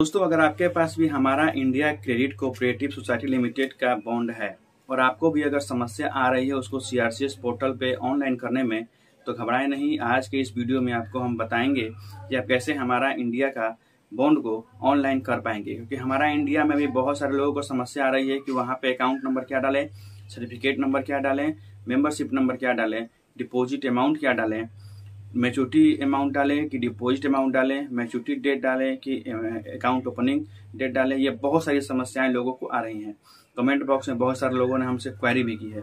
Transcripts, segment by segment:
दोस्तों अगर आपके पास भी हमारा India credit cooperative society limited का बॉन्ड है और आपको भी अगर समस्या आ रही है उसको सी पोर्टल पे ऑनलाइन करने में तो घबराएं नहीं आज के इस वीडियो में आपको हम बताएंगे कि आप कैसे हमारा इंडिया का बॉन्ड को ऑनलाइन कर पाएंगे क्योंकि हमारा इंडिया में भी बहुत सारे लोगों को समस्या आ रही है कि वहाँ पे अकाउंट नंबर क्या डालें सर्टिफिकेट नंबर क्या डालें मेम्बरशिप नंबर क्या डालें डिपोजिट अमाउंट क्या डालें मेचोरिटी अमाउंट डालें कि डिपॉजिट अमाउंट डालें मेच्योरिटी डेट डालें कि अकाउंट ओपनिंग डेट डालें ये बहुत सारी समस्याएं लोगों को आ रही हैं कमेंट बॉक्स में बहुत सारे लोगों ने हमसे क्वेरी भी की है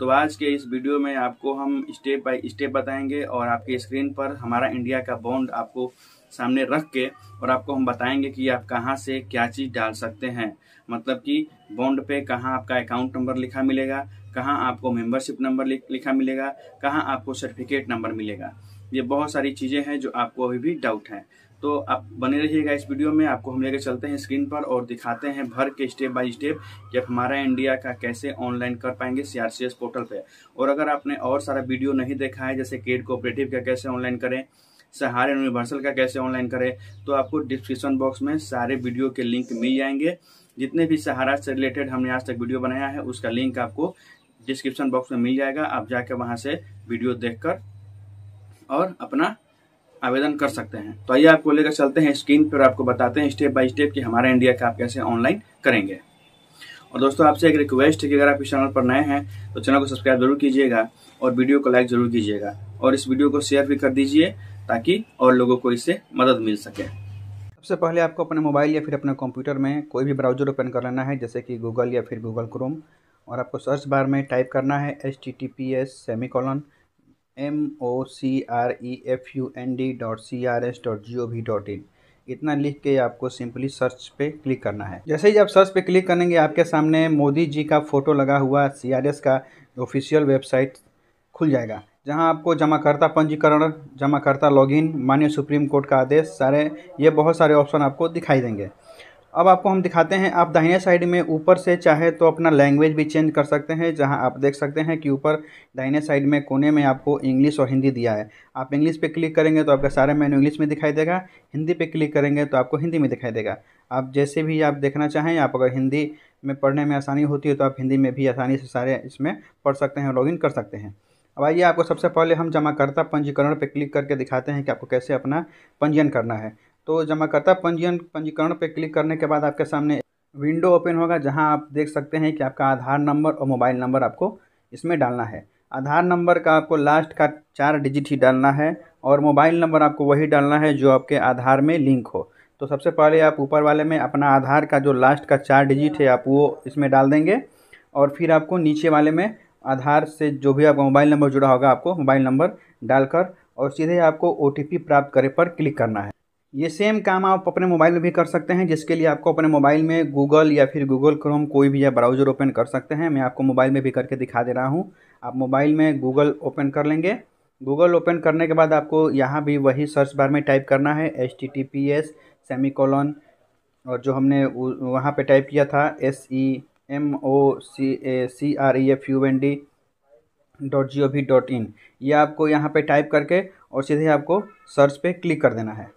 तो आज के इस वीडियो में आपको हम स्टेप बाय स्टेप बताएंगे और आपके स्क्रीन पर हमारा इंडिया का बॉन्ड आपको सामने रख के और आपको हम बताएंगे कि आप कहाँ से क्या चीज़ डाल सकते हैं मतलब कि बॉन्ड पे कहाँ आपका अकाउंट नंबर लिखा मिलेगा कहाँ आपको मेंबरशिप नंबर लिखा मिलेगा कहाँ आपको सर्टिफिकेट नंबर मिलेगा ये बहुत सारी चीज़ें हैं जो आपको अभी भी डाउट हैं तो आप बने रहिएगा इस वीडियो में आपको हम लेकर चलते हैं स्क्रीन पर और दिखाते हैं भर के स्टेप बाय स्टेप कि आप हमारा इंडिया का कैसे ऑनलाइन कर पाएंगे सीआरसीएस पोर्टल पे और अगर आपने और सारा वीडियो नहीं देखा है जैसे केड कोऑपरेटिव का कैसे ऑनलाइन करें सहारा यूनिवर्सल का कैसे ऑनलाइन करें तो आपको डिस्क्रिप्शन बॉक्स में सारे वीडियो के लिंक मिल जाएंगे जितने भी सहारा से रिलेटेड हमने आज तक वीडियो बनाया है उसका लिंक आपको डिस्क्रिप्शन बॉक्स में मिल जाएगा आप जाकर वहाँ से वीडियो देखकर और अपना आवेदन कर सकते हैं तो आइए आपको लेकर चलते हैं स्क्रीन पर आपको बताते हैं स्टेप बाय स्टेप कि हमारा इंडिया का आप कैसे ऑनलाइन करेंगे और दोस्तों आपसे एक रिक्वेस्ट है कि अगर आप इस चैनल पर नए हैं तो चैनल को सब्सक्राइब जरूर कीजिएगा और वीडियो को लाइक जरूर कीजिएगा और इस वीडियो को शेयर भी कर दीजिए ताकि और लोगों को इससे मदद मिल सके सबसे पहले आपको अपने मोबाइल या फिर अपने कंप्यूटर में कोई भी ब्राउजर ओपन कर लेना है जैसे कि गूगल या फिर गूगल क्रोम और आपको सर्च बार में टाइप करना है H T T P S semicolon M O C R E F U N D dot C R S dot G O V dot in इतना लिख के आपको simply search पे click करना है जैसे ही आप सर्च पे क्लिक करेंगे आपके सामने मोदी जी का फ़ोटो लगा हुआ सी आर एस का ऑफिशियल वेबसाइट खुल जाएगा जहां आपको जमाकर्ता पंजीकरण जमाकर्ता लॉगिन माननीय सुप्रीम कोर्ट का आदेश सारे ये बहुत सारे ऑप्शन आपको दिखाई देंगे अब आपको हम दिखाते हैं आप दाहिने साइड में ऊपर से चाहे तो अपना लैंग्वेज भी चेंज कर सकते हैं जहां आप देख सकते हैं कि ऊपर दाहिने साइड में कोने में आपको इंग्लिश और हिंदी दिया है आप इंग्लिश पे क्लिक करेंगे तो आपका सारे मेनू इंग्लिश में दिखाई देगा हिंदी पे क्लिक करेंगे तो आपको हिंदी में दिखाई देगा आप जैसे भी आप देखना चाहें आप अगर हिंदी में पढ़ने में आसानी होती है तो आप हिंदी में भी आसानी से सारे इसमें पढ़ सकते हैं लॉगिन कर सकते हैं अब आइए आपको सबसे पहले हम जमाकर्ता पंजीकरण पर क्लिक करके दिखाते हैं कि आपको कैसे अपना पंजीयन करना है तो जमाकर्ता पंजीयन पंजीकरण पर क्लिक करने के बाद आपके सामने विंडो ओपन होगा जहां आप देख सकते हैं कि आपका आधार नंबर और मोबाइल नंबर आपको इसमें डालना है आधार नंबर का आपको लास्ट का चार डिजिट ही डालना है और मोबाइल नंबर आपको वही डालना है जो आपके आधार में लिंक हो तो सबसे पहले आप ऊपर वाले में अपना आधार का जो लास्ट का चार डिजिट है आप वो इसमें डाल देंगे और फिर आपको नीचे वाले में आधार से जो भी आपका मोबाइल नंबर जुड़ा होगा आपको मोबाइल नंबर डालकर और सीधे आपको ओ प्राप्त करे पर क्लिक करना है ये सेम काम आप अपने मोबाइल में भी कर सकते हैं जिसके लिए आपको अपने मोबाइल में गूगल या फिर गूगल क्रोम कोई भी या ब्राउज़र ओपन कर सकते हैं मैं आपको मोबाइल में भी करके दिखा दे रहा हूँ आप मोबाइल में गूगल ओपन कर लेंगे गूगल ओपन करने के बाद आपको यहाँ भी वही सर्च बार में टाइप करना है H T T P S semicolon और जो हमने वहाँ पर टाइप किया था S E M O C A C R E F U N D dot G O V dot in ये आपको यहाँ पर टाइप करके और सीधे आपको सर्च पर क्लिक कर देना है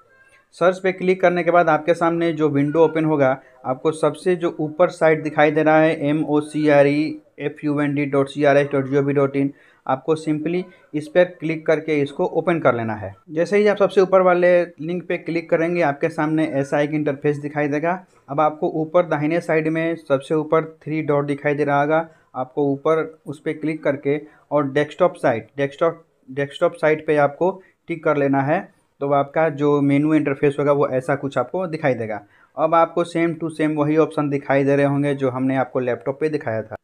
सर्च पे क्लिक करने के बाद आपके सामने जो विंडो ओपन होगा आपको सबसे जो ऊपर साइड दिखाई दे रहा है M O C R E F U N D dot C R S dot G O V dot in आपको सिंपली इस पर क्लिक करके इसको ओपन कर लेना है जैसे ही आप सबसे ऊपर वाले लिंक पे क्लिक करेंगे आपके सामने ऐसा एक इंटरफेस दिखाई देगा अब आपको ऊपर दाहिने साइड में सबसे ऊपर थ्री डॉट दिखाई दे रहा होगा आपको ऊपर उस पर क्लिक करके और desktop site desktop desktop site पे आपको टिक कर लेना है तो आपका जो मेनू इंटरफेस होगा वो ऐसा कुछ आपको दिखाई देगा अब आपको सेम टू सेम वही ऑप्शन दिखाई दे रहे होंगे जो हमने आपको लैपटॉप पे दिखाया था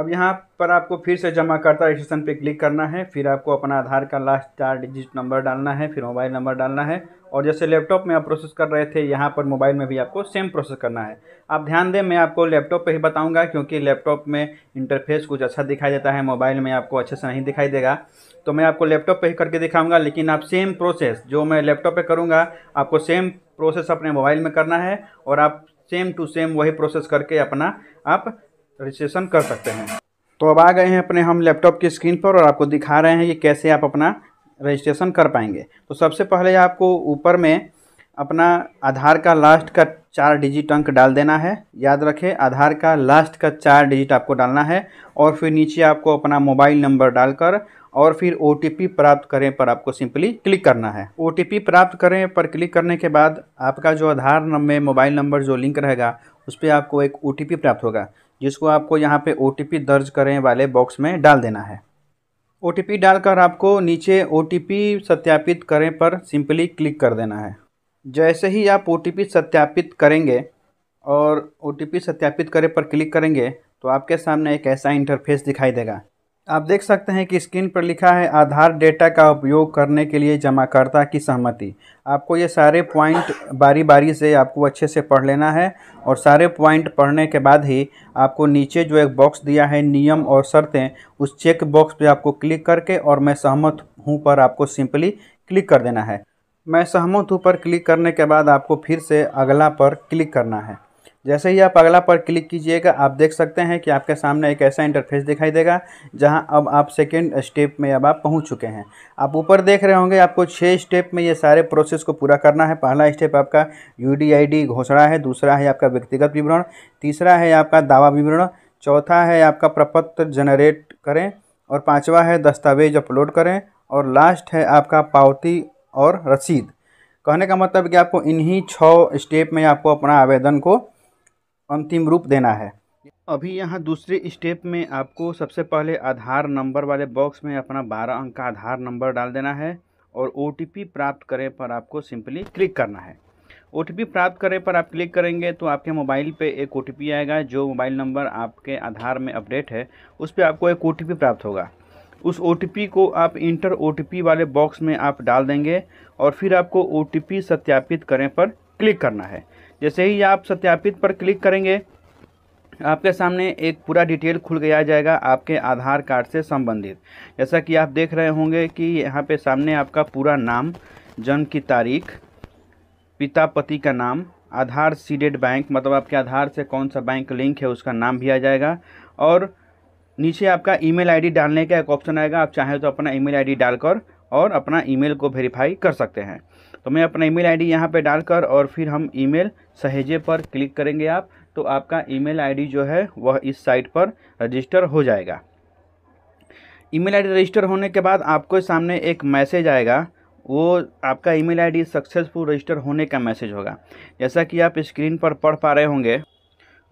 अब यहाँ पर आपको फिर से जमा करता रजिस्ट्रेशन पे क्लिक करना है फिर आपको अपना आधार का लास्ट चार डिजिट नंबर डालना है फिर मोबाइल नंबर डालना है और जैसे लैपटॉप में आप प्रोसेस कर रहे थे यहाँ पर मोबाइल में भी आपको सेम प्रोसेस करना है आप ध्यान दें मैं आपको लैपटॉप पे ही बताऊँगा क्योंकि लैपटॉप में इंटरफेस कुछ अच्छा दिखाई देता है मोबाइल में आपको अच्छे से नहीं दिखाई देगा तो मैं आपको लैपटॉप पे ही करके दिखाऊंगा लेकिन आप सेम प्रोसेस जो मैं लैपटॉप पे करूंगा आपको सेम प्रोसेस अपने मोबाइल में करना है और आप सेम टू सेम वही प्रोसेस करके अपना आप रजिस्ट्रेशन कर सकते हैं तो अब आ गए हैं अपने हम लैपटॉप की स्क्रीन पर और आपको दिखा रहे हैं कि कैसे आप अपना रजिस्ट्रेशन कर पाएंगे तो सबसे पहले आपको ऊपर में अपना आधार का लास्ट का चार डिजिट अंक डाल देना है याद रखें आधार का लास्ट का चार डिजिट आपको डालना है और फिर नीचे आपको अपना मोबाइल नंबर डालकर और फिर ओ प्राप्त करें पर आपको सिंपली क्लिक करना है ओ प्राप्त करें पर क्लिक करने के बाद आपका जो आधार नंबर मोबाइल नंबर जो लिंक रहेगा उस पर आपको एक ओ प्राप्त होगा जिसको आपको यहाँ पे ओ दर्ज करें वाले बॉक्स में डाल देना है ओ डालकर आपको नीचे ओ सत्यापित करें पर सिंपली क्लिक कर देना है जैसे ही आप ओ सत्यापित करेंगे और ओ सत्यापित करें पर क्लिक करेंगे तो आपके सामने एक ऐसा इंटरफेस दिखाई देगा आप देख सकते हैं कि स्क्रीन पर लिखा है आधार डेटा का उपयोग करने के लिए जमाकर्ता की सहमति आपको ये सारे पॉइंट बारी बारी से आपको अच्छे से पढ़ लेना है और सारे पॉइंट पढ़ने के बाद ही आपको नीचे जो एक बॉक्स दिया है नियम और शर्तें उस चेक बॉक्स पे आपको क्लिक करके और मैं सहमत हूँ पर आपको सिंपली क्लिक कर देना है मैं सहमत हूँ पर क्लिक करने के बाद आपको फिर से अगला पर क्लिक करना है जैसे ही आप अगला पर क्लिक कीजिएगा आप देख सकते हैं कि आपके सामने एक ऐसा इंटरफेस दिखाई देगा जहां अब आप सेकेंड स्टेप में अब आप पहुंच चुके हैं आप ऊपर देख रहे होंगे आपको छः स्टेप में ये सारे प्रोसेस को पूरा करना है पहला स्टेप आपका यू घोषणा है दूसरा है आपका व्यक्तिगत विवरण तीसरा है आपका दावा विवरण चौथा है आपका प्रपत्र जनरेट करें और पाँचवा है दस्तावेज अपलोड करें और लास्ट है आपका पावती और रसीद कहने का मतलब कि आपको इन्हीं छः स्टेप में आपको अपना आवेदन को अंतिम रूप देना है अभी यहाँ दूसरे स्टेप में आपको सबसे पहले आधार नंबर वाले बॉक्स में अपना बारह अंक का आधार नंबर डाल देना है और ओ प्राप्त करे पर आपको सिंपली क्लिक करना है ओ प्राप्त करे पर आप क्लिक करेंगे तो आपके मोबाइल पे एक ओ आएगा जो मोबाइल नंबर आपके आधार में अपडेट है उस पर आपको एक ओ प्राप्त होगा उस ओ को आप इंटर ओ वाले बॉक्स में आप डाल देंगे और फिर आपको ओ सत्यापित करें पर क्लिक करना है जैसे ही आप सत्यापित पर क्लिक करेंगे आपके सामने एक पूरा डिटेल खुल गया जाएगा आपके आधार कार्ड से संबंधित जैसा कि आप देख रहे होंगे कि यहाँ पे सामने आपका पूरा नाम जन्म की तारीख पिता पति का नाम आधार सीडेड बैंक मतलब आपके आधार से कौन सा बैंक लिंक है उसका नाम भी आ जाएगा और नीचे आपका ईमेल आईडी डालने का एक ऑप्शन आएगा आप चाहें तो अपना ईमेल आईडी डालकर और अपना ईमेल को वेरीफाई कर सकते हैं तो मैं अपना ईमेल आईडी यहाँ पर डालकर और फिर हम ईमेल सहेजे पर क्लिक करेंगे आप तो आपका ईमेल आईडी जो है वह इस साइट पर रजिस्टर हो जाएगा ईमेल आईडी रजिस्टर होने के बाद आपको सामने एक मैसेज आएगा वो आपका ईमेल आईडी सक्सेसफुल रजिस्टर होने का मैसेज होगा जैसा कि आप स्क्रीन पर पढ़ पा रहे होंगे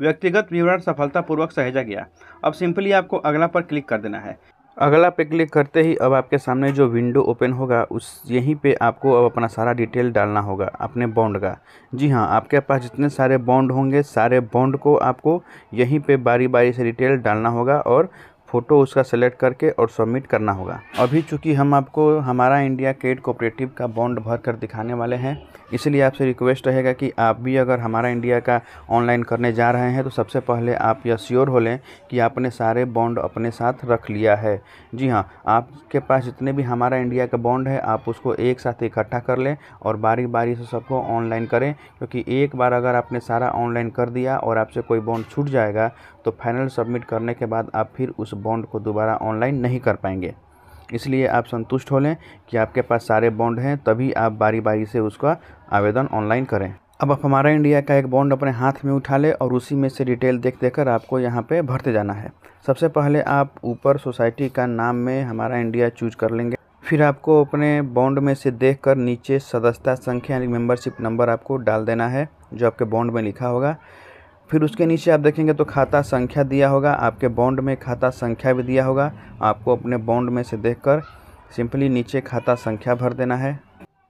व्यक्तिगत विवरण सफलतापूर्वक सहेजा गया अब सिंपली आपको अगला पर क्लिक कर देना है अगला पे क्लिक करते ही अब आपके सामने जो विंडो ओपन होगा उस यहीं पे आपको अब अपना सारा डिटेल डालना होगा अपने बॉन्ड का जी हाँ आपके पास जितने सारे बॉन्ड होंगे सारे बॉन्ड को आपको यहीं पे बारी बारी से डिटेल डालना होगा और फ़ोटो उसका सेलेक्ट करके और सबमिट करना होगा अभी चूँकि हम आपको हमारा इंडिया क्रेड कोऑपरेटिव का बॉन्ड भर कर दिखाने वाले हैं इसलिए आपसे रिक्वेस्ट रहेगा कि आप भी अगर हमारा इंडिया का ऑनलाइन करने जा रहे हैं तो सबसे पहले आप यह श्योर हो लें कि आपने सारे बॉन्ड अपने साथ रख लिया है जी हाँ आपके पास जितने भी हमारा इंडिया का बॉन्ड है आप उसको एक साथ इकट्ठा कर लें और बारी बारी से सबको ऑनलाइन करें क्योंकि एक बार अगर आपने सारा ऑनलाइन कर दिया और आपसे कोई बॉन्ड छूट जाएगा तो फाइनल सबमिट करने के बाद आप फिर उस बॉन्ड को दोबारा ऑनलाइन नहीं कर पाएंगे इसलिए आप संतुष्ट हो लें कि आपके पास सारे बॉन्ड हैं तभी आप बारी बारी से उसका आवेदन ऑनलाइन करें अब आप हमारा इंडिया का एक बॉन्ड अपने हाथ में उठा लें और उसी में से डिटेल देख देख कर आपको यहाँ पे भरते जाना है सबसे पहले आप ऊपर सोसाइटी का नाम में हमारा इंडिया चूज कर लेंगे फिर आपको अपने बॉन्ड में से देख कर नीचे सदस्यता संख्या यानी मेम्बरशिप नंबर आपको डाल देना है जो आपके बॉन्ड में लिखा होगा फिर उसके नीचे आप देखेंगे तो खाता संख्या दिया होगा आपके बॉन्ड में खाता संख्या भी दिया होगा आपको अपने बॉन्ड में से देख सिंपली नीचे खाता संख्या भर देना है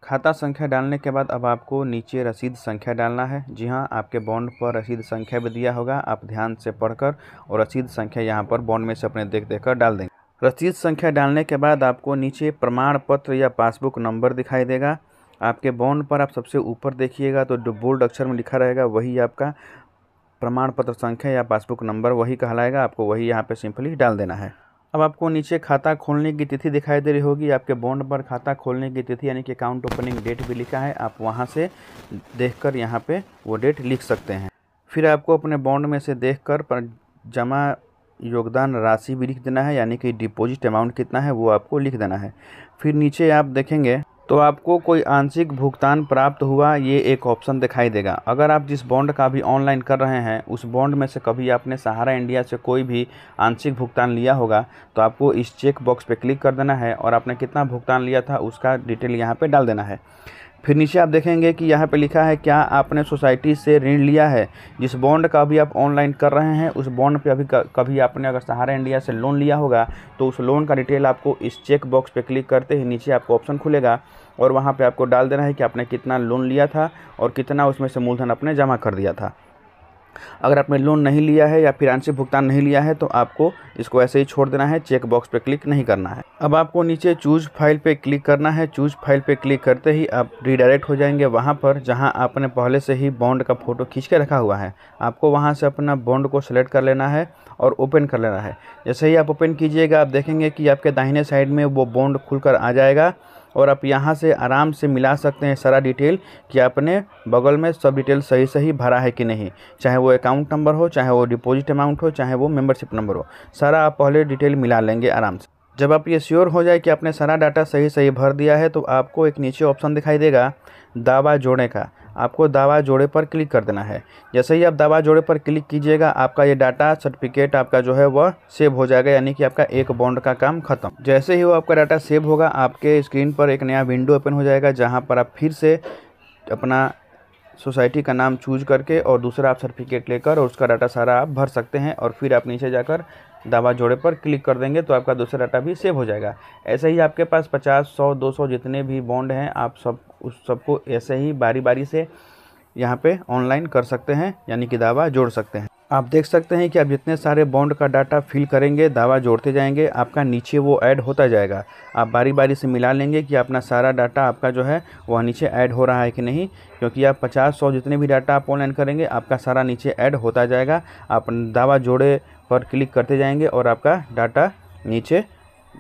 खाता संख्या डालने के बाद अब आपको नीचे रसीद संख्या डालना है जी हाँ आपके बॉन्ड पर रसीद संख्या भी दिया होगा आप ध्यान से पढ़कर और रसीद संख्या यहाँ पर बॉन्ड में से अपने देख देख कर डाल देंगे रसीद संख्या डालने के बाद आपको नीचे प्रमाण पत्र या पासबुक नंबर दिखाई देगा आपके बॉन्ड पर आप सबसे ऊपर देखिएगा तो बोल्ड अक्षर में लिखा रहेगा वही आपका प्रमाण पत्र संख्या या पासबुक नंबर वही कहलाएगा आपको वही यहाँ पे सिंपली डाल देना है अब आपको नीचे खाता खोलने की तिथि दिखाई दे रही होगी आपके बॉन्ड पर खाता खोलने की तिथि यानी कि अकाउंट ओपनिंग डेट भी लिखा है आप वहाँ से देखकर यहाँ पे वो डेट लिख सकते हैं फिर आपको अपने बॉन्ड में से देख कर पर जमा योगदान राशि भी लिख देना है यानी कि डिपॉजिट अमाउंट कितना है वो आपको लिख देना है फिर नीचे आप देखेंगे तो आपको कोई आंशिक भुगतान प्राप्त हुआ ये एक ऑप्शन दिखाई देगा अगर आप जिस बॉन्ड का भी ऑनलाइन कर रहे हैं उस बॉन्ड में से कभी आपने सहारा इंडिया से कोई भी आंशिक भुगतान लिया होगा तो आपको इस चेक बॉक्स पर क्लिक कर देना है और आपने कितना भुगतान लिया था उसका डिटेल यहाँ पर डाल देना है फिर नीचे आप देखेंगे कि यहाँ पे लिखा है क्या आपने सोसाइटी से ऋण लिया है जिस बॉन्ड का अभी आप ऑनलाइन कर रहे हैं उस बॉन्ड पे अभी कभी आपने अगर सहारा इंडिया से लोन लिया होगा तो उस लोन का डिटेल आपको इस चेक बॉक्स पे क्लिक करते ही नीचे आपको ऑप्शन खुलेगा और वहाँ पर आपको डाल देना है कि आपने कितना लोन लिया था और कितना उसमें से मूलधन आपने जमा कर दिया था अगर आपने लोन नहीं लिया है या फिर आंशिक भुगतान नहीं लिया है तो आपको इसको ऐसे ही छोड़ देना है चेक बॉक्स पे क्लिक नहीं करना है अब आपको नीचे चूज फाइल पे क्लिक करना है चूज फाइल पे क्लिक करते ही आप रिडायरेक्ट हो जाएंगे वहाँ पर जहाँ आपने पहले से ही बॉन्ड का फ़ोटो खींच के रखा हुआ है आपको वहाँ से अपना बॉन्ड को सेलेक्ट कर लेना है और ओपन कर लेना है जैसे ही आप ओपन कीजिएगा आप देखेंगे कि आपके दाहिने साइड में वो बॉन्ड खुलकर आ जाएगा और आप यहाँ से आराम से मिला सकते हैं सारा डिटेल कि आपने बगल में सब डिटेल सही सही भरा है कि नहीं चाहे वो अकाउंट नंबर हो चाहे वो डिपॉजिट अमाउंट हो चाहे वो मेम्बरशिप नंबर हो सारा आप पहले डिटेल मिला लेंगे आराम से जब आप ये श्योर हो जाए कि आपने सारा डाटा सही सही भर दिया है तो आपको एक नीचे ऑप्शन दिखाई देगा दावा जोड़ने का आपको दावा जोड़े पर क्लिक कर देना है जैसे ही आप दावा जोड़े पर क्लिक कीजिएगा आपका ये डाटा सर्टिफिकेट आपका जो है वह सेव हो जाएगा यानी कि आपका एक बॉन्ड का काम खत्म जैसे ही वो आपका डाटा सेव होगा आपके स्क्रीन पर एक नया विंडो ओपन हो जाएगा जहाँ पर आप फिर से अपना सोसाइटी का नाम चूज करके और दूसरा आप सर्टिफिकेट लेकर और उसका डाटा सारा आप भर सकते हैं और फिर आप नीचे जाकर दावा जोड़े पर क्लिक कर देंगे तो आपका दूसरा डाटा भी सेव हो जाएगा ऐसे ही आपके पास पचास सौ दो सौ जितने भी बॉन्ड हैं आप सब उस सबको ऐसे ही बारी बारी से यहाँ पे ऑनलाइन कर सकते हैं यानी कि दावा जोड़ सकते हैं आप देख सकते हैं कि आप जितने सारे बॉन्ड का डाटा फिल करेंगे दावा जोड़ते जाएंगे आपका नीचे वो ऐड होता जाएगा आप बारी बारी से मिला लेंगे कि अपना सारा डाटा आपका जो है वह नीचे ऐड हो रहा है कि नहीं क्योंकि आप पचास सौ जितने भी डाटा आप ऑनलाइन करेंगे आपका सारा नीचे ऐड होता जाएगा आप दावा जोड़े पर क्लिक करते जाएंगे और आपका डाटा नीचे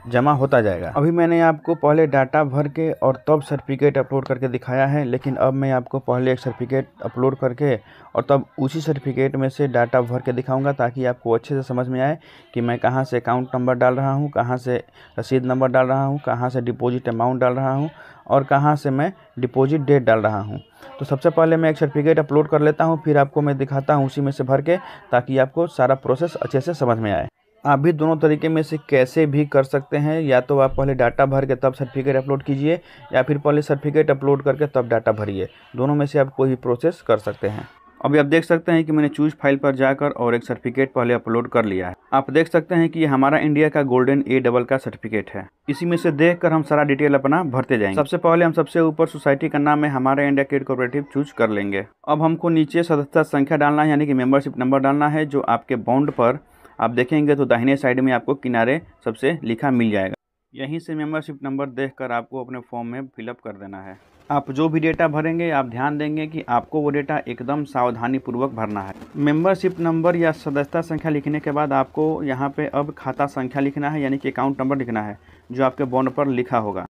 जमा होता जाएगा अभी मैंने आपको पहले डाटा भर के और तब सर्टिफिकेट अपलोड करके दिखाया है लेकिन अब मैं आपको पहले एक सर्टिफिकेट अपलोड करके और तब उसी सर्टिफिकेट में से डाटा भर के दिखाऊंगा ताकि आपको अच्छे से समझ में आए कि मैं कहाँ से अकाउंट नंबर डाल रहा हूँ कहाँ से रसीद नंबर डाल रहा हूँ कहाँ से डिपोज़िट अमाउंट डाल रहा हूँ और कहाँ से मैं डिपोज़िट डेट डाल रहा हूँ तो सबसे पहले मैं एक सर्टिफिकेट अपलोड कर लेता हूँ फिर आपको मैं दिखाता हूँ उसी में से भर के ताकि आपको सारा प्रोसेस अच्छे से समझ में आए आप भी दोनों तरीके में से कैसे भी कर सकते हैं या तो आप पहले डाटा भर के तब सर्टिफिकेट अपलोड कीजिए या फिर पहले सर्टिफिकेट अपलोड करके तब डाटा भरिए दोनों में से आप कोई भी प्रोसेस कर सकते हैं अभी आप देख सकते हैं कि मैंने चूज फाइल पर जाकर और एक सर्टिफिकेट पहले अपलोड कर लिया है आप देख सकते हैं कि हमारा इंडिया का गोल्डन ए डबल का सर्टिफिकेट है इसी में से देखकर हम सारा डिटेल अपना भरते जाएंगे सबसे पहले हम सबसे ऊपर सोसाइटी का नाम है हमारा इंडिया क्रेड कोऑपरेटिव चूज कर लेंगे अब हमको नीचे सदस्यता संख्या डालना है यानी कि मेंबरशिप नंबर डालना है जो आपके बाउंड पर आप देखेंगे तो दाहिने साइड में आपको किनारे सबसे लिखा मिल जाएगा यहीं से मेंबरशिप नंबर देखकर आपको अपने फॉर्म में फिलअप कर देना है आप जो भी डेटा भरेंगे आप ध्यान देंगे कि आपको वो डेटा एकदम सावधानीपूर्वक भरना है मेंबरशिप नंबर या सदस्यता संख्या लिखने के बाद आपको यहाँ पे अब खाता संख्या लिखना है यानी कि अकाउंट नंबर लिखना है जो आपके बॉन्ड पर लिखा होगा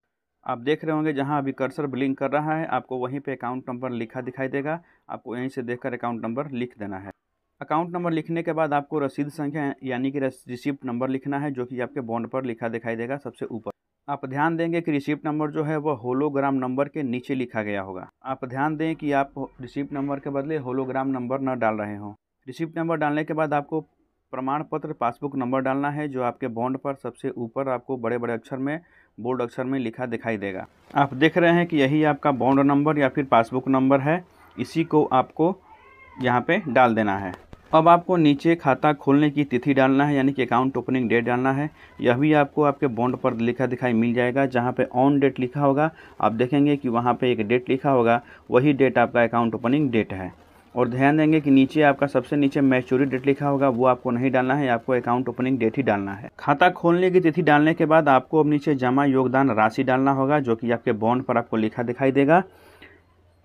आप देख रहे होंगे जहाँ अभी कर्सर ब्लिंक कर रहा है आपको वहीं पर अकाउंट नंबर लिखा दिखाई देगा आपको यहीं से देख अकाउंट नंबर लिख देना है अकाउंट नंबर लिखने के बाद आपको रसीद संख्या यानी कि रिसिप्ट नंबर लिखना है जो कि आपके बॉन्ड पर लिखा दिखाई देगा सबसे ऊपर आप ध्यान देंगे कि रिसिप्ट नंबर जो है वह होलोग्राम नंबर के नीचे लिखा गया होगा आप ध्यान दें कि आप रिसिप्ट नंबर के बदले होलोग्राम नंबर न डाल रहे हों रिसिप्ट नंबर डालने के बाद आपको प्रमाण पत्र पासबुक नंबर डालना है जो आपके बॉन्ड पर सबसे ऊपर आपको बड़े बड़े अक्षर में बोर्ड अक्षर में लिखा दिखाई देगा आप देख रहे हैं कि यही आपका बॉन्ड नंबर या फिर पासबुक नंबर है इसी को आपको यहाँ पे डाल देना है अब आपको नीचे खाता खोलने की तिथि डालना है यानी कि अकाउंट ओपनिंग डेट डालना है यह भी आपको आपके बॉन्ड पर लिखा दिखाई मिल जाएगा जहाँ पे ऑन डेट लिखा होगा आप देखेंगे कि वहाँ पे एक डेट लिखा होगा वही डेट आपका अकाउंट ओपनिंग डेट है और ध्यान देंगे कि नीचे आपका सबसे नीचे मैच्योरी डेट लिखा होगा वो आपको नहीं डालना है आपको अकाउंट ओपनिंग डेट ही डालना है खाता खोलने की तिथि डालने के बाद आपको अब नीचे जमा योगदान राशि डालना होगा जो कि आपके बॉन्ड पर आपको लिखा दिखाई देगा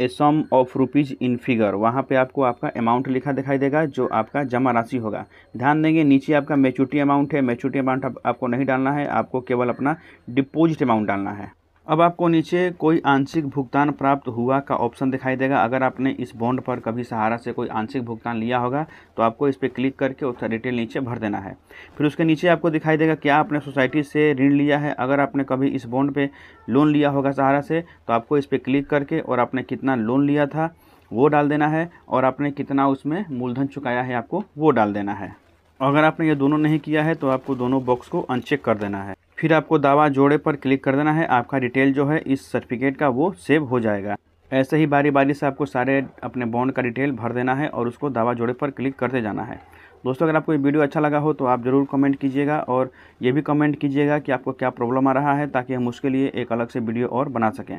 a sum of rupees in figure वहाँ पे आपको आपका अमाउंट लिखा दिखाई देगा जो आपका जमा राशि होगा ध्यान देंगे नीचे आपका मेच्योरिटी अमाउंट है मेच्योरिटी अमाउंट आप, आपको नहीं डालना है आपको केवल अपना डिपॉजिट अमाउंट डालना है अब आपको नीचे कोई आंशिक भुगतान प्राप्त हुआ का ऑप्शन दिखाई देगा अगर आपने इस बॉन्ड पर कभी सहारा से कोई आंशिक भुगतान लिया होगा तो आपको इस पर क्लिक करके उसका डिटेल नीचे भर देना है फिर उसके नीचे आपको दिखाई देगा क्या आपने सोसाइटी से ऋण लिया है अगर आपने कभी इस बॉन्ड पर लोन लिया होगा सहारा से तो आपको इस पर क्लिक करके और आपने कितना लोन लिया था वो डाल देना है और आपने कितना उसमें मूलधन चुकाया है आपको वो डाल देना है अगर आपने ये दोनों नहीं किया है तो आपको दोनों बॉक्स को अनचेक कर देना है फिर आपको दावा जोड़े पर क्लिक कर देना है आपका डिटेल जो है इस सर्टिफिकेट का वो सेव हो जाएगा ऐसे ही बारी बारी से आपको सारे अपने बॉन्ड का डिटेल भर देना है और उसको दावा जोड़े पर क्लिक करते जाना है दोस्तों अगर आपको ये वीडियो अच्छा लगा हो तो आप ज़रूर कमेंट कीजिएगा और ये भी कमेंट कीजिएगा कि आपको क्या प्रॉब्लम आ रहा है ताकि हम उसके लिए एक अलग से वीडियो और बना सकें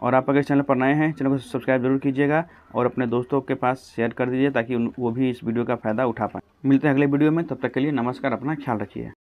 और आप अगर चैनल पर नए हैं चैनल को सब्सक्राइब जरूर कीजिएगा और अपने दोस्तों के पास शेयर कर दीजिए ताकि वो भी इस वीडियो का फ़ायदा उठा पाए मिलते हैं अगले वीडियो में तब तक के लिए नमस्कार अपना ख्याल रखिए